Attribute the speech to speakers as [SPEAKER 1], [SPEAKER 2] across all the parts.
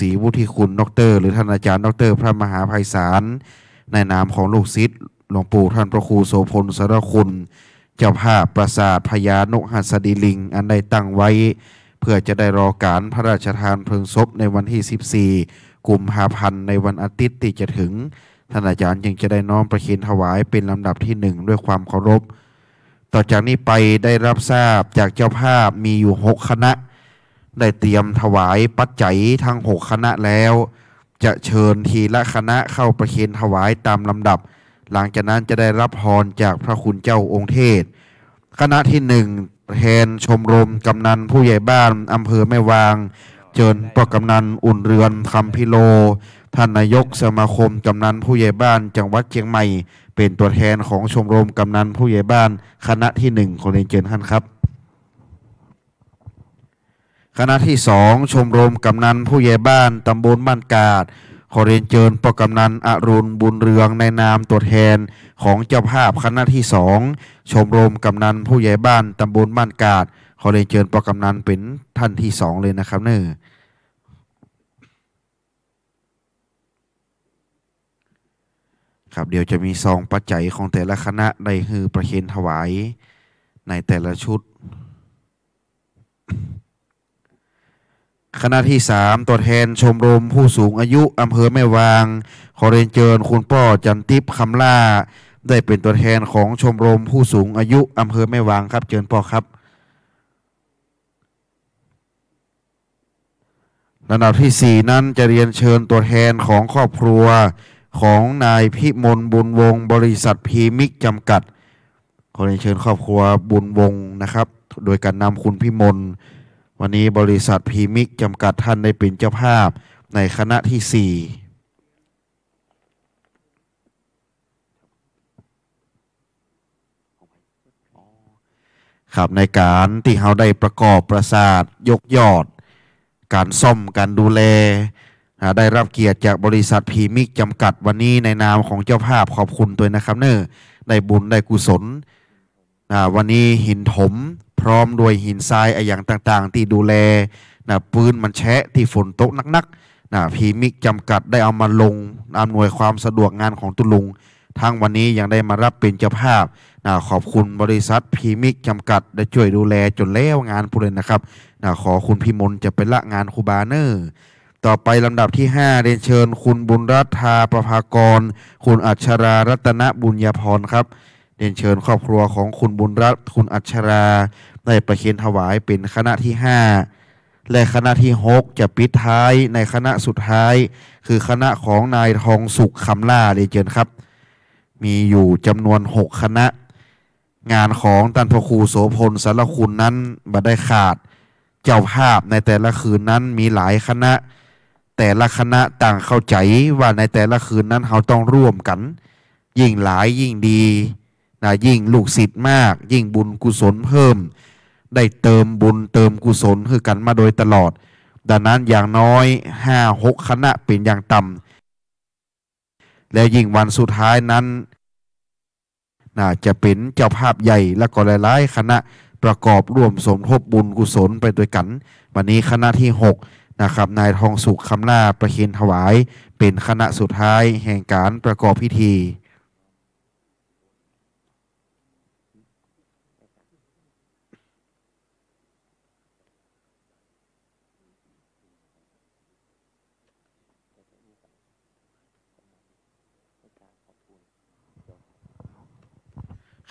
[SPEAKER 1] ศรีวุฒิคุณดรหรือท่านอาจารย์ ดรพระมหาภัยสารในนามของลูกศิษย์หลวงปู่ท่านพระครูโสพลสารคุณ เจ้าภาพปราสาทพญานกหัสดีลิง อันได้ตั้งไว้ เพื่อจะได้รอการพระราชทานเพลิงศพในวันที่ 14กุมภาพันธ์ในวันอาทิตย์ที่จะถึงท่านอาจารย์จึงจะได้น้อมประคินถวายเป็นลำดับที่หนึ่งด้วยความเคารพ ต่อจากนี้ไปได้รับทราบจากเจ้าภาพมีอยู่6คณะได้เตรียมถวายปัจจัยทั้งหกคณะแล้ว จะเชิญทีละคณะเข้าประเคนถวายตามลำดับ หลังจากนั้นจะได้รับพรจากพระคุณเจ้าองค์เทศ คณะที่หนึ่งแทนชมรมกำนันผู้ใหญ่บ้าน อำเภอแม่วางเชิญประกำนันอุ่นเรือนคำพิโลท่านนายกสมาคมกำนันผู้ใหญ่บ้าน จังหวัดเชียงใหม่ เป็นตัวแทนของชมรมกำนันผู้ใหญ่บ้าน คณะที่หนึ่งขอเรียนเชิญท่านครับคณะที่สองชมรมกำนันผู้ใหญ่บ้านตำบลบ้านกาด ขอเรียนเชิญปกำนันอรุณ บุญเรือง ในนามตัวแทนของเจ้าภาพคณะที่สองชมรมกำนันผู้ใหญ่บ้านตำบลบ้านกาด ขอเรียนเชิญปกำนันเป็นท่านที่สองเลยนะครับเนื้อครับเดี๋ยวจะมีซองปัจจัยของแต่ละคณะได้ฮือประเคนถวายในแต่ละชุดคณะที่ 3 ตัวแทนชมรม ผู้สูงอายุอำเภอแม่วาง ขอเรียนเชิญคุณป้อจันทิพย์คำล่า ได้เป็นตัวแทนของชมรมผู้สูงอายุอำเภอแม่วางครับเชิญป้อครับลำดับที่ 4 นั้นจะเรียนเชิญตัวแทนของครอบครัวของนายพิมลบุญวงศ์บริษัทพีมิก จำกัดขอเรียนเชิญครอบครัวบุญวงศ์นะครับ โดยการนำคุณพิมลวันนี้บริษัทพีมิกจำกัดท่านได้เป็นเจ้าภาพในคณะที่4ครับในการที่เราได้ประกอบประสาทยกยอด การซ่อมการดูแลได้รับเกียรติจากบริษัทพีมิกจำกัดวันนี้ในนามของเจ้าภาพขอบคุณตัวนะครับเนอได้บุญได้กุศลวันนี้หินถมพร้อมด้วยหินทรายอย่างต่าง ๆ ที่ดูแลนะปืนมันแชะที่ฝนตกนักๆนะพีมิกจำกัดได้เอามาลงอำนวยความสะดวกงานของตุลุง ทั้งวันนี้ยังได้มารับเป็นเจ้าภาพนะขอบคุณบริษัทพีมิกจำกัด ได้ช่วยดูแลจนแล้วงานผู้เล่นนะครับนะขอคุณพิมลจะเป็นละงานคูบาเนอร์ ต่อไปลำดับที่ 5เรียนเชิญ คุณบุญรัฐาประภากร คุณอัชรารัตนบุญญาพรครับรียนเชิญครอบครัวของคุณบุญรัตน์คุณอัชราได้ประเคนถวายเป็นคณะที่ 5 และคณะที่ 6 จะปิดท้ายในคณะสุดท้าย คือคณะของนายทองสุขคำล่าเรียนเชิญครับ มีอยู่จำนวน 6 คณะ งานของตันพครูโสพลสารคุณนั้นบัได้ขาด เจ้าภาพในแต่ละคืนนั้นมีหลายคณะ แต่ละคณะต่างเข้าใจว่าในแต่ละคืนนั้นเขาต้องร่วมกัน ยิ่งหลายยิ่งดีนะยิ่งลูกศิษย์มาก ยิ่งบุญกุศลเพิ่ม ได้เติมบุญเติมกุศลคือกันมาโดยตลอด ดังนั้นอย่างน้อยห้าหกคณะเป็นอย่างต่ำและยิ่งวันสุดท้ายนั้น น่าจะเป็นเจ้าภาพใหญ่และก็หลาย ๆ คณะประกอบร่วมสมทบบุญกุศลไปด้วยกัน วันนี้คณะที่6นะครับนายทองสุขคำหน้าประเคนถวาย เป็นคณะสุดท้ายแห่งการประกอบพิธี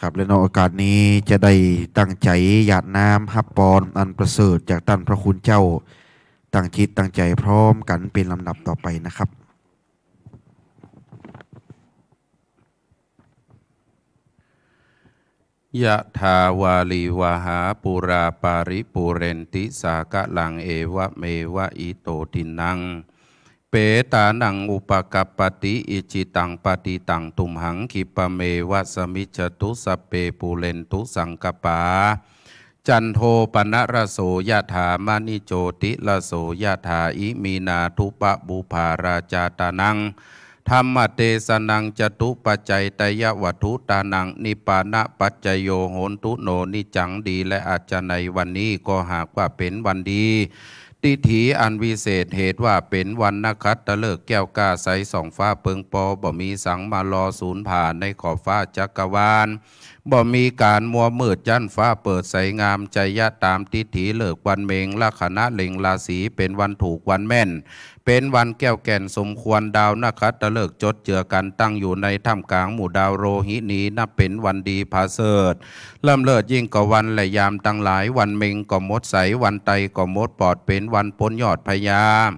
[SPEAKER 1] ครับและในโอกาสนี้จะได้ตั้งใจหยาดน้ำฮับปอนอันประเสริฐจากตันพระคุณเจ้า ตั้งจิตตั้งใจพร้อมกันเป็นลำดับต่อไปนะครับ
[SPEAKER 2] ยะทาวาลีวาหาปุราปาริปุเรนติสากะลังเอวะเมวะอิโตตินังเปตานังอุปกปปติ อิจิตังปฏิตังตุมหังคิปเมวะสมิจตุสเปปูเลนตุสังกปา จันโทปนรโสยถามานิโจติลโสยถาอิมีนาทุปะบุภาราจาตานังธรรมเตสนังจตุปัจจัยตยวัตุตานังนิปานะปัจจโยโหนตุโนนิจังดีและอาจจะในวันนี้ก็หากว่าเป็นวันดีทิถีอันวิเศษเหตุว่าเป็นวันนักขัตตะเลิกแก้วกาใสสองฟ้าเปิงปอบ่มีสังมารอศูนย์ผ่านในขอบฟ้าจักรวาลบ่มีการมัวมืดจันฟ้าเปิดใสงามใจยะตามติถีเลิกวันเมงลัคณะเล็งราศีเป็นวันถูกวันแม่น เป็นวันแก้วแก่นสมควรดาวนาคัตะเลิกจดเจือกันตั้งอยู่ในถ้ำกลางหมู่ดาวโรหินีนับเป็นวันดีพาเสดเริ่มเลิศยิ่งกว่าวันและยามตั้งหลายวันเมงก็มดใสวันไตก็มดปอดเป็นวันพ้นยอดพยายาม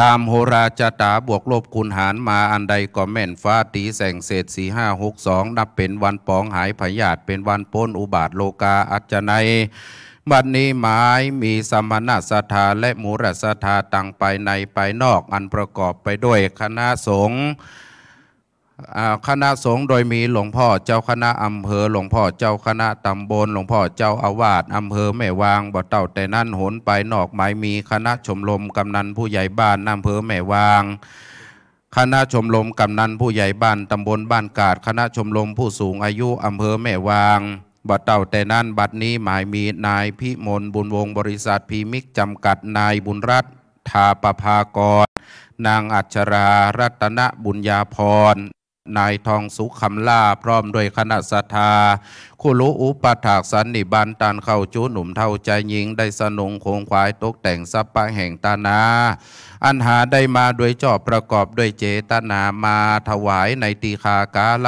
[SPEAKER 2] ตามโหราจตาบวกลบคูณหารมาอันใดก็แม่นฟ้าตีแสงเศษสี่ห้าหกสองนับเป็นวันปองหายพยาธเป็นวันพ้นอุบาทโลกาอัจจนัยบัดนี้หมาย มีสมณะสัทธาและมูรสัทธาต่างไปในไปนอกอันประกอบไปด้วยคณะสงฆ์คณะสงฆ์โดยมีหลวงพ่อเจ้าคณะอำเภอหลวงพ่อเจ้าคณะตำบล หลวงพ่อเจ้าอาวาสอำเภอแม่วางบ่อเต่าแต่นั่นโหนไปนอกหมายมีคณะชมรมกำนันผู้ใหญ่บ้านอำเภอแม่วาง คณะชมรมกำนันผู้ใหญ่บ้านตำบลบ้านกาดคณะชมรมผู้สูงอายุอำเภอแม่วางบัดเต่าแต่นั่นบัดนี้หมายมีนายพิมลบุญวงบริษัทพีมิกจำกัดนายบุญรัตทาปภากรนางอัจฉรารัตนบุญญาพรนายทองสุขคำล่าพร้อมด้วยคณะสัทธาคุลุอุปถากสันนิบันตานเข้าจูหนุ่มเท่าใจหญิง ได้สนุงคงควายตกแต่งสัปะแห่งตานา อันหาได้มาด้วยจอบประกอบด้วยเจตนามาถวายในตีคากาล